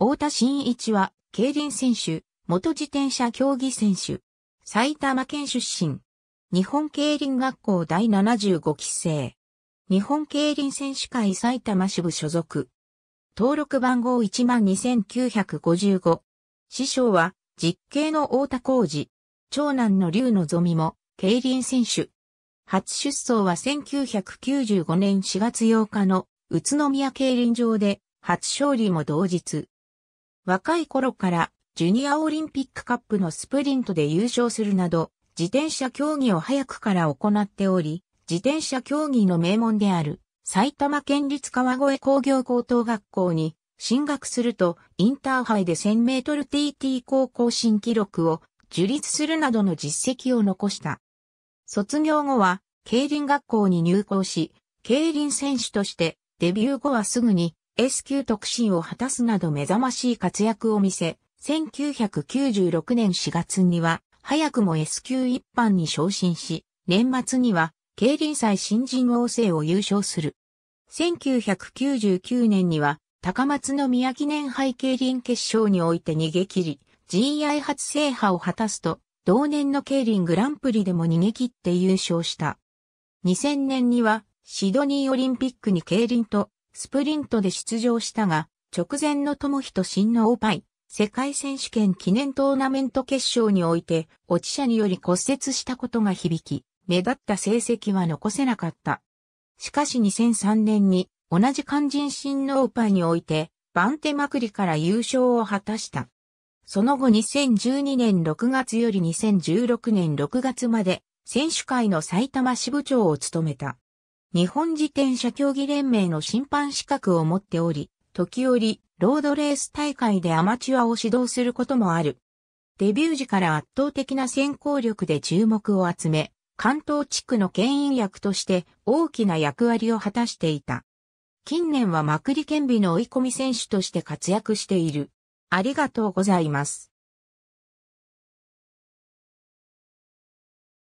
太田真一は、競輪選手、元自転車競技選手、埼玉県出身、日本競輪学校第75期生、日本競輪選手会埼玉支部所属、登録番号12955、師匠は、実刑の太田浩二、長男の龍のぞみも、競輪選手。初出走は1995年4月8日の宇都宮競輪場で、初勝利も同日。若い頃からジュニアオリンピックカップのスプリントで優勝するなど、自転車競技を早くから行っており、自転車競技の名門である埼玉県立川越工業高等学校に進学するとインターハイで1000メートル TT 高校新記録を樹立するなどの実績を残した。卒業後は競輪学校に入校し、競輪選手としてデビュー後はすぐに S 級特進を果たすなど目覚ましい活躍を見せ、1996年4月には、早くも S 級一般に昇進し、年末には、競輪祭新人王制を優勝する。1999年には、高松宮記念杯競輪決勝において逃げ切り、GI 初制覇を果たすと、同年の競輪グランプリでも逃げ切って優勝した。2000年には、シドニーオリンピックに競輪とスプリントで出場したが、直前の友人新のオパイ、世界選手権記念トーナメント決勝において、落ち者により骨折したことが響き、目立った成績は残せなかった。しかし2003年に、同じ肝心新のオパイにおいて、バンテまくりから優勝を果たした。その後2012年6月より2016年6月まで、選手会の埼玉支部長を務めた。日本自転車競技連盟の審判資格を持っており、時折、ロードレース大会でアマチュアを指導することもある。デビュー時から圧倒的な先行力で注目を集め、関東地区の牽引役として大きな役割を果たしていた。近年はまくりケンの追い込み選手として活躍している。ありがとうございます。